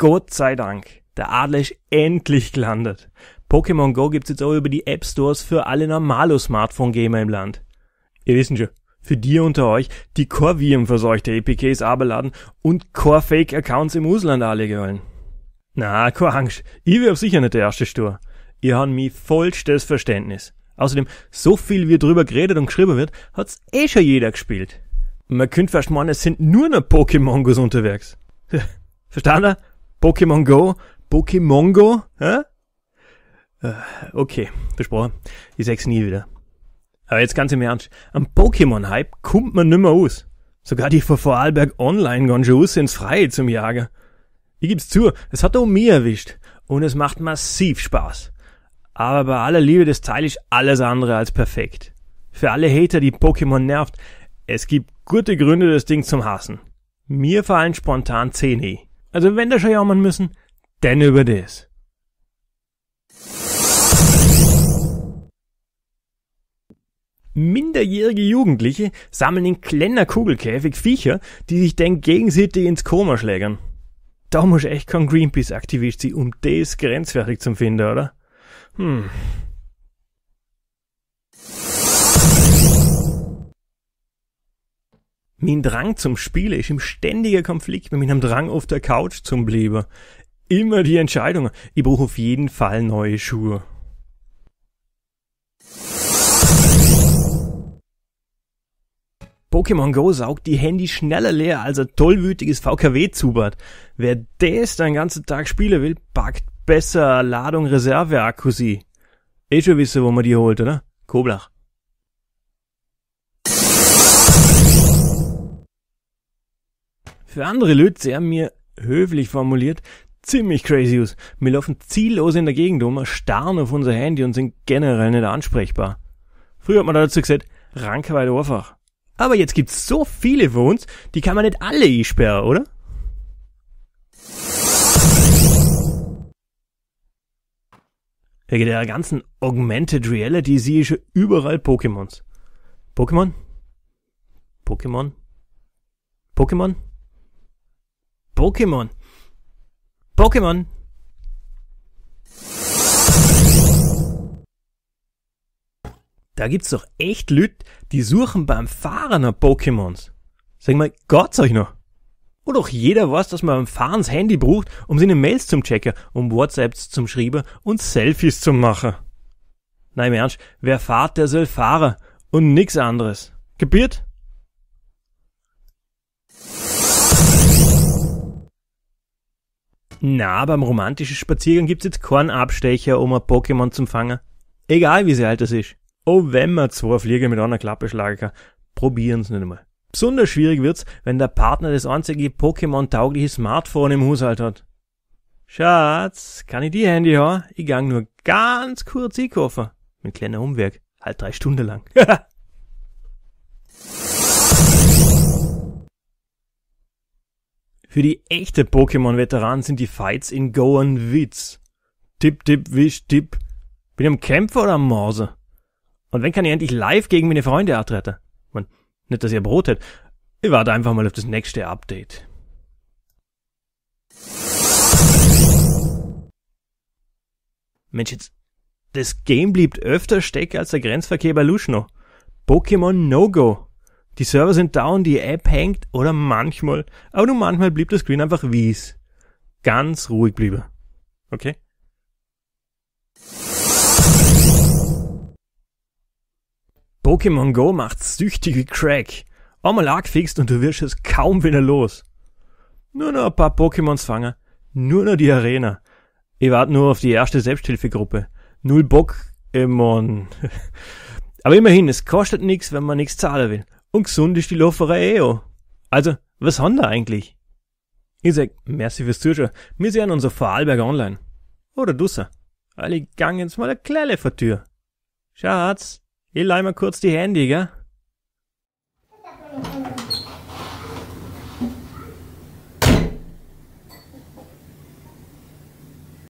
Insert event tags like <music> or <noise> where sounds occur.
Gott sei Dank, der Adler ist endlich gelandet. Pokémon Go gibt's jetzt auch über die App Stores für alle normale Smartphone-Gamer im Land. Ihr wisst schon, für die unter euch, die Core-Viren verseuchte APKs e abladen und Core-Fake-Accounts im Ausland anlegen Na, keine Angst, ich wär sicher nicht der erste Stur. Ihr habt mir vollstes Verständnis. Außerdem, so viel wie drüber geredet und geschrieben wird, hat's eh schon jeder gespielt. Man könnte fast meinen, es sind nur noch Pokémon-Gos unterwegs. <laughs> Verstanden? Pokémon Go, Pokémon Go, hä? Äh, okay, besprochen. Ich sag's nie wieder. Aber jetzt ganz im Ernst. Am Pokémon-Hype kommt man nimmer aus. Sogar die von Vorarlberg online gehen schon aus ins Freie zum Jagen. Ich gib's zu, es hat auch mir erwischt. Und es macht massiv Spaß. Aber bei aller Liebe, das Teil ist alles andere als perfekt. Für alle Hater, die Pokémon nervt, es gibt gute Gründe, das Ding zum Hassen. Mir fallen spontan 10 E. Also wenn der schon jammern müssen, dann über das. Minderjährige Jugendliche sammeln in kleiner Kugelkäfig Viecher, die sich dann gegenseitig ins Koma schlägern. Da muss echt kein Greenpeace-Aktivist sein, um das grenzwertig zu finden, oder? Hm. Mein Drang zum Spielen ist im ständigen Konflikt mit meinem Drang auf der Couch zum Bleiben. Immer die Entscheidung. Ich brauche auf jeden Fall neue Schuhe. Pokémon Go saugt die Handy schneller leer als ein tollwütiges VKW zubert. Wer das den ganzen Tag spielen will, packt besser Ladung Reserve-Akkusi. Eh schon wissen, wo man die holt, oder? Koblach. Für andere Leute, sie haben mir höflich formuliert, ziemlich crazy aus. Wir laufen ziellos in der Gegend um, starren auf unser Handy und sind generell nicht ansprechbar. Früher hat man dazu gesagt, ranke weit einfach. Aber jetzt gibt's so viele von uns, die kann man nicht alle einsperren, oder? Wegen der ganzen Augmented Reality sehe ich überall Pokémons. Pokémon? Pokémon? Pokémon? Pokémon. Pokémon. Da gibt's doch echt Leute, die suchen beim Fahren nach Pokémons. Sag mal, Gott's euch noch. Wo doch jeder weiß, dass man beim Fahren das Handy braucht, um seine Mails zum checken, um WhatsApps zum Schreiben und Selfies zum Machen. Nein, im Ernst, wer fahrt, der soll fahren und nix anderes. Gebiert? Na, beim romantischen Spaziergang gibt's jetzt keinen Abstecher, um ein Pokémon zu fangen. Egal wie alt das ist. Oh, wenn man zwei Flieger mit einer Klappe schlagen kann, probieren's nicht einmal. Besonders schwierig wird's, wenn der Partner das einzige Pokémon-taugliche Smartphone im Haushalt hat. Schatz, kann ich die Handy haben? Ich gang nur ganz kurz einkaufen. Mit kleiner Umweg. Halt drei Stunden lang. <laughs> Für die echte Pokémon-Veteranen sind die Fights in Go ein Witz. Tipp, tipp, wisch, tipp. Bin ich am Kämpfer oder am Mause? Und wenn kann ich endlich live gegen meine Freunde antreten? Man, nicht, dass ihr Brot hättet. Ich warte einfach mal auf das nächste Update. Mensch, jetzt, das Game blieb öfter stecken als der Grenzverkehr bei Luschno. Pokémon No Go die Server sind down, die App hängt oder manchmal, aber nur manchmal blieb der Screen einfach wie es ganz ruhig bliebe. Okay? Pokémon Go macht süchtige Crack. Einmal angefixt und du wirst es kaum wieder los. Nur noch ein paar Pokémons fangen. Nur noch die Arena. Ich warte nur auf die erste Selbsthilfegruppe. Null Pokémon. <laughs> Aber immerhin, es kostet nichts, wenn man nichts zahlen will. Und gesund ist die Lauferei eh auch. Also, was haben da eigentlich? Ich sag, merci fürs Zuschauen. Wir sehen uns auf Vorarlberg online. Oder dusser. Alle gangen jetzt mal der Klelle vor Tür. Schatz, ich leih mal kurz die Handy, gell?